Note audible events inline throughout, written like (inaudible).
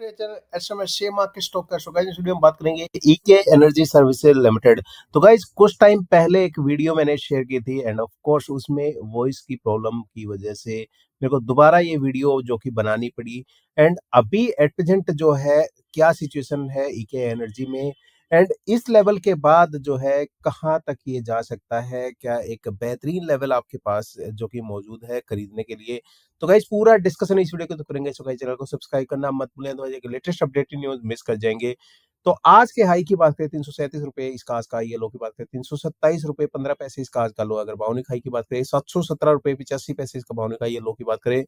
Literature SMS शेमा के stock का बात करेंगे ईके एनर्जी सर्विसेज लिमिटेड तो कुछ टाइम पहले एक वीडियो मैंने शेयर की थी एंड उसमें वॉइस की प्रॉब्लम की वजह से मेरे को दोबारा ये वीडियो जो कि बनानी पड़ी एंड अभी एट जो है क्या सिचुएशन है ईके e एनर्जी में एंड इस लेवल के बाद जो है कहाँ तक ये जा सकता है क्या एक बेहतरीन लेवल आपके पास जो कि मौजूद है खरीदने के लिए तो गाइज पूरा डिस्कशन इस वीडियो को तो करेंगे तो चैनल को सब्सक्राइब करना मत भूलें तो लेटेस्ट अपडेटेड न्यूज मिस कर जाएंगे तो आज के हाई की बात करें तीन सौ सैंतीस रुपए इसका आज का ये लो की बात करें तीन सौ सत्ताईस रुपए पंद्रह पैसे इसका आज का लो अगर भावनिक हाई की बात करें सात सौ सत्रह रुपए पिचासी पैसे इसका भावनिक हाई ये लो की बात करें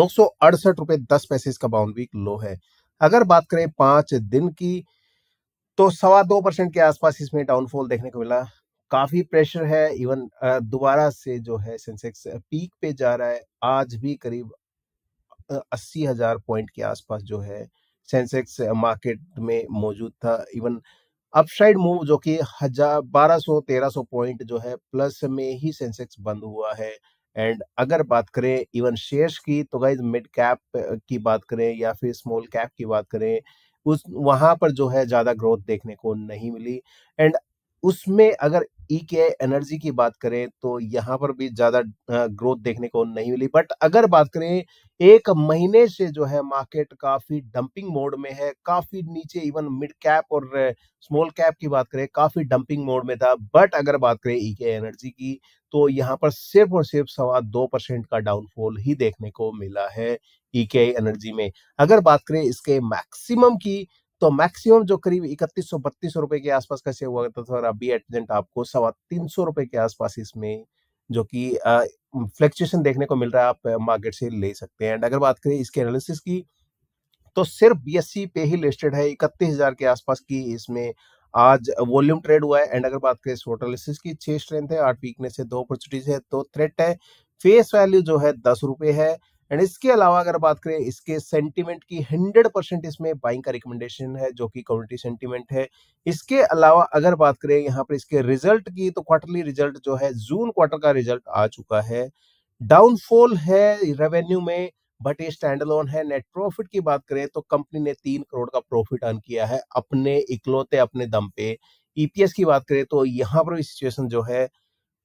दो सौ अड़सठ रुपए दस पैसे इसका बाउनवीक लो है अगर बात करें पांच दिन की तो सवा दो परसेंट के आसपास इसमें डाउनफॉल देखने को मिला काफी प्रेशर है इवन दोबारा से जो है सेंसेक्स पीक पे जा रहा है आज भी करीब अस्सी हजार पॉइंट के आसपास जो है सेंसेक्स मार्केट में मौजूद था इवन अपसाइड मूव जो कि हजार बारह सौ तेरह सौ पॉइंट जो है प्लस में ही सेंसेक्स बंद हुआ है एंड अगर बात करें इवन शेयर्स की तो गाइज मिड कैप की बात करें या फिर स्मॉल कैप की बात करें उस वहां पर जो है ज्यादा ग्रोथ देखने को नहीं मिली एंड उसमें अगर ई के एनर्जी की बात करें तो यहाँ पर भी ज़्यादा ग्रोथ देखने को नहीं मिली बट अगर बात करें एक महीने से जो है मार्केट काफ़ी डंपिंग मोड में है काफ़ी नीचे इवन मिड कैप और स्मॉल कैप की बात करें काफ़ी डंपिंग मोड में था बट अगर बात करें ई के एनर्जी की तो यहाँ पर सिर्फ और सिर्फ सवा दो परसेंट का डाउनफॉल ही देखने को मिला है ई के एनर्जी में अगर बात करें इसके मैक्सिमम की तो मैक्सिमम जो करीब इकतीस सौ बत्तीस रुपए के आसपास का सेव हुआ करता था और अभी एटेंट आपको सवा तीन सौ रुपए के आसपास इसमें जो कि फ्लक्चुएशन देखने को मिल रहा है आप मार्केट से ले सकते हैं एंड अगर बात करें इसके एनालिसिस की तो सिर्फ बीएससी पे ही लिस्टेड है इकतीस हजार के आसपास की इसमें आज वॉल्यूम ट्रेड हुआ है एंड अगर बात करें टोटलिसिस की छह स्ट्रेंथ है आठ वीकनेस है दो अपॉर्चुनिटीज है दो थ्रेट है फेस वैल्यू जो है दस रुपए है एंड इसके अलावा अगर बात करें इसके सेंटीमेंट की 100 परसेंट इसमें बाइंग का रिकमेंडेशन है जो कि कम्युनिटी सेंटीमेंट है इसके अलावा अगर बात करें यहाँ पर इसके रिजल्ट की तो क्वार्टरली रिजल्ट जो है जून क्वार्टर का रिजल्ट आ चुका है डाउनफॉल है रेवेन्यू में बट ये स्टैंड लोन है नेट प्रॉफिट की बात करें तो कंपनी ने तीन करोड़ का प्रॉफिट अर्न किया है अपने इकलौते अपने दम पे ईपीएस e की बात करें तो यहाँ पर भी सिचुएशन जो है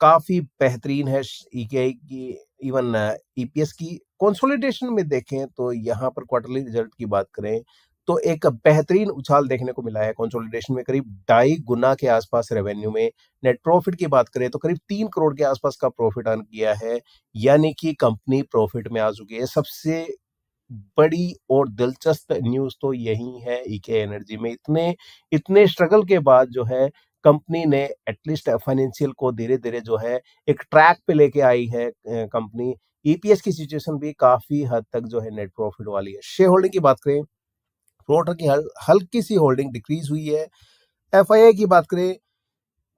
काफ़ी बेहतरीन है ई e की इवन ईपीएस e की कंसोलिडेशन में देखें तो यहाँ पर क्वार्टरली रिजल्ट की बात करें तो एक बेहतरीन उछाल देखने को मिला है कंसोलिडेशन में करीब ढाई गुना के आसपास रेवेन्यू में नेट प्रॉफिट की बात करें तो करीब तीन करोड़ के आसपास का प्रॉफिट अर्न किया है यानी कि कंपनी प्रॉफिट में आ चुकी है सबसे बड़ी और दिलचस्प न्यूज तो यही है ईके e एनर्जी में इतने इतने स्ट्रगल के बाद जो है कंपनी ने एटलीस्ट फाइनेंशियल को धीरे धीरे जो है एक ट्रैक पे लेके आई है कंपनी ईपीएस e की सिचुएशन भी काफी हद तक जो है नेट प्रॉफिट वाली है शेयर होल्डिंग की बात करें प्रोटर की हल्की सी होल्डिंग डिक्रीज हुई है एफ की बात करें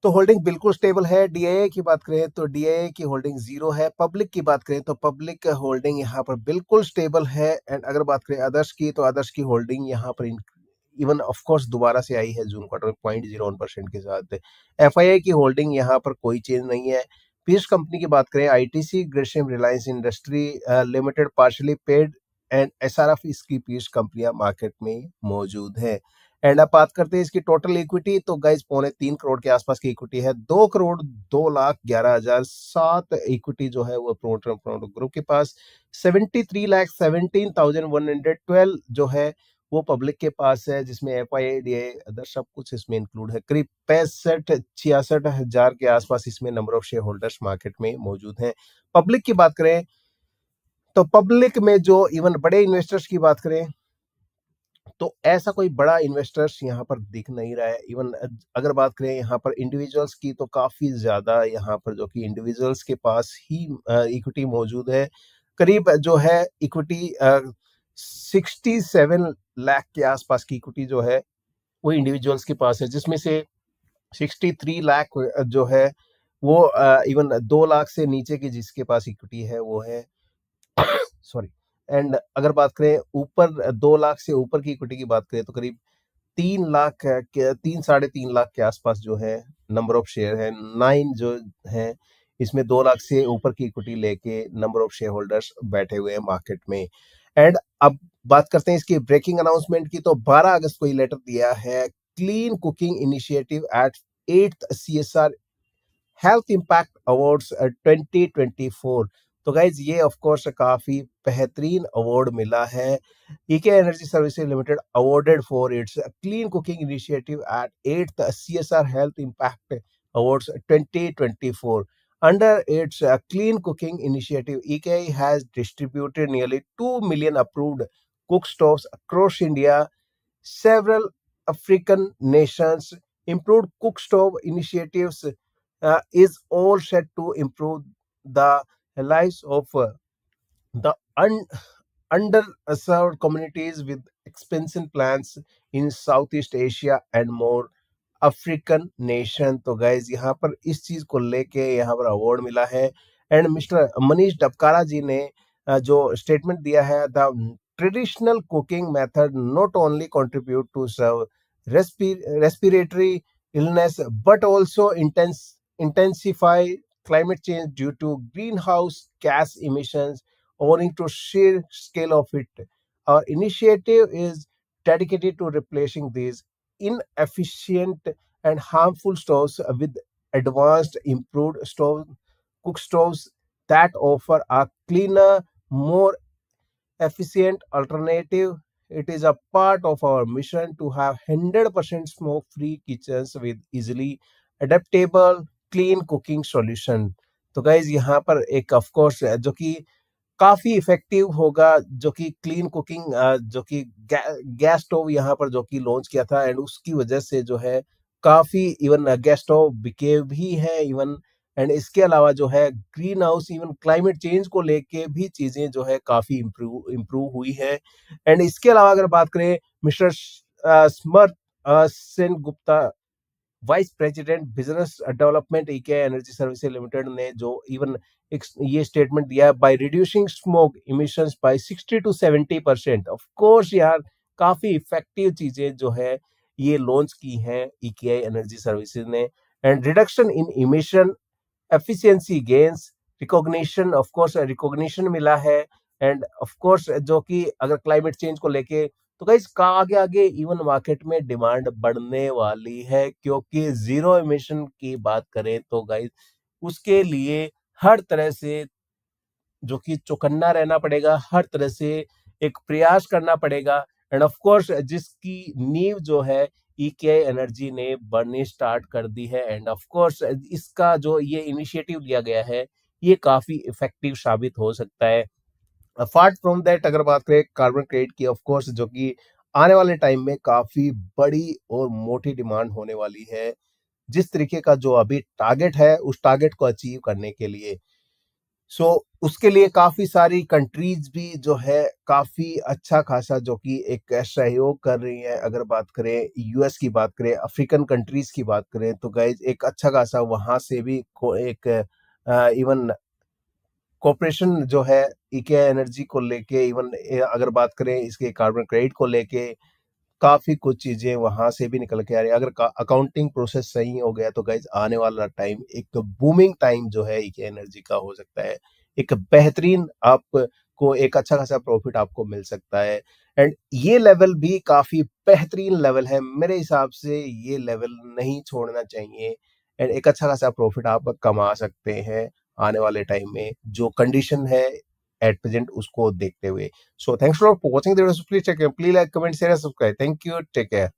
तो होल्डिंग बिल्कुल स्टेबल है डीआईए की बात करें तो डीआईए की होल्डिंग जीरो है पब्लिक की बात करें तो पब्लिक होल्डिंग यहाँ पर बिल्कुल स्टेबल है एंड अगर बात करें आदर्श की तो आदर्श की होल्डिंग यहाँ पर इवन ऑफ कोर्स दोबारा से आई है June quarter point zero one percent के साथ एफआईआई की होल्डिंग यहाँ पर कोई चेंज नहीं है पीस कंपनी की बात करें I T C Grasim Reliance industry limited partly paid and S R F इसकी पीस कंपनियां मार्केट में मौजूद है एंड आप बात करते हैं इसकी टोटल इक्विटी तो गाइज पौने तीन करोड़ के आसपास की इक्विटी है दो करोड़ दो लाख ग्यारह हजार सात इक्विटी जो है वो प्रोमोटर ग्रुप के पास seventy three lakh seventeen thousand one hundred twelve जो है वो पब्लिक के पास है जिसमें F I D I other सब कुछ इसमें इंक्लूड है करीब पैंसठ छियासठ हजार के आसपास इसमें number of shareholders market में मौजूद हैं पब्लिक की बात करें तो पब्लिक में जो इवन बड़े इन्वेस्टर्स की बात करें तो ऐसा कोई बड़ा इन्वेस्टर्स यहाँ पर दिख नहीं रहा है इवन अगर बात करें यहाँ पर इंडिविजुअल्स की तो काफ़ी ज़्यादा यहाँ पर जो कि इंडिविजुअल्स के पास ही इक्विटी मौजूद है करीब जो है इक्विटी सिक्सटी सेवन लाख के आसपास की इक्विटी जो है वो इंडिविजुअल्स के पास है जिसमें से सिक्सटी थ्री लाख जो है वो इवन दो लाख से नीचे की जिसके पास इक्विटी है वो है सॉरी (coughs) एंड अगर बात करें ऊपर दो लाख से ऊपर की इक्विटी की बात करें तो करीब तीन लाख तीन साढ़े तीन लाख के आसपास जो है नंबर ऑफ शेयर है नाइन जो है इसमें दो लाख से ऊपर की इक्विटी लेके नंबर ऑफ शेयर होल्डर्स बैठे हुए हैं मार्केट में एंड अब बात करते हैं इसकी ब्रेकिंग अनाउंसमेंट की तो 12 अगस्त को ये लेटर दिया है clean cooking initiative at at C S R health impact awards 2024 तो गाइज ये ऑफकोर्स काफी बेहतरीन अवार्ड मिला है EKI energy services limited awarded for its clean cooking initiative at at C S R health impact awards four Under its uh, Clean Cooking Initiative, EKI has distributed nearly 2 million approved cookstoves across India. Several African nations improved cookstove initiatives uh, is all set to improve the lives of uh, the un- underserved communities with expansion plans in Southeast Asia and more African nation तो guys यहाँ पर इस चीज को लेके यहाँ पर award मिला है एंड मिस्टर मनीष डबकारा जी ने जो स्टेटमेंट दिया है the traditional cooking method not only contribute to serve respiratory illness but also intense intensify change due to greenhouse gas emission owing to share scale of it और initiative is dedicated to replacing these inefficient and harmful stoves with advanced improved stove cook stoves that offer a cleaner more efficient alternative it is a part of our mission to have 100% smoke free kitchens with easily adaptable clean cooking solution तो guys यहाँ पर एक of course जो कि काफ़ी effective होगा जो कि क्लीन कुकिंग जो कि गैस स्टोव यहाँ पर जो कि लॉन्च किया था एंड उसकी वजह से जो है काफ़ी इवन गैस स्टोव बिके भी है इवन एंड इसके अलावा जो है greenhouse even climate change को लेके भी चीज़ें जो है काफ़ी इम्प्रूव इम्प्रूव हुई है एंड इसके अलावा अगर बात करें mister Samarth Sen Gupta vice president business development E energy service limited ने जो इवन एक ये स्टेटमेंट दिया है by reducing smoke emission by sixty to seventy percent of course यार काफ़ी इफेक्टिव चीज़ें जो है ये लॉन्च की हैं E K I energy service ने and reduction in emission efficiency gains recognition of course course recognition मिला है एंड ऑफकोर्स जो कि अगर क्लाइमेट चेंज को लेके तो गाइज का आगे आगे इवन मार्केट में डिमांड बढ़ने वाली है क्योंकि जीरो इमिशन की बात करें तो गाइज उसके लिए हर तरह से जो कि चौकन्ना रहना पड़ेगा हर तरह से एक प्रयास करना पड़ेगा एंड ऑफ कोर्स जिसकी नींव जो है ईके e एनर्जी ने बढ़नी स्टार्ट कर दी है एंड ऑफ कोर्स इसका जो ये इनिशिएटिव लिया गया है ये काफी इफेक्टिव साबित हो सकता है अपार्ट फ्रॉम दैट अगर बात करें कार्बन क्रेडिट की ऑफ कोर्स जो कि आने वाले टाइम में काफी बड़ी और मोटी डिमांड होने वाली है जिस तरीके का जो अभी टारगेट है उस टारगेट को अचीव करने के लिए सो so, उसके लिए काफी सारी कंट्रीज भी जो है काफी अच्छा खासा जो कि एक सहयोग कर रही है अगर बात करें यूएस की बात करें अफ्रीकन कंट्रीज की बात करें तो गाइज एक अच्छा खासा वहां से भी एक आ, इवन कॉपरेशन जो है इके एनर्जी को लेके इवन अगर बात करें इसके कार्बन क्रेडिट को लेके काफी कुछ चीजें वहां से भी निकल के आ रही है अगर अकाउंटिंग प्रोसेस सही हो गया तो गाइज आने वाला टाइम एक बूमिंग तो टाइम जो है इके एनर्जी का हो सकता है एक बेहतरीन आपको एक अच्छा खासा प्रॉफिट आपको मिल सकता है एंड ये लेवल भी काफी बेहतरीन लेवल है मेरे हिसाब से ये लेवल नहीं छोड़ना चाहिए एंड एक अच्छा खासा प्रॉफिट आप कमा सकते हैं आने वाले टाइम में जो कंडीशन है एट प्रेजेंट उसको देखते हुए so thanks for watching please please like comment share subscribe thank you take care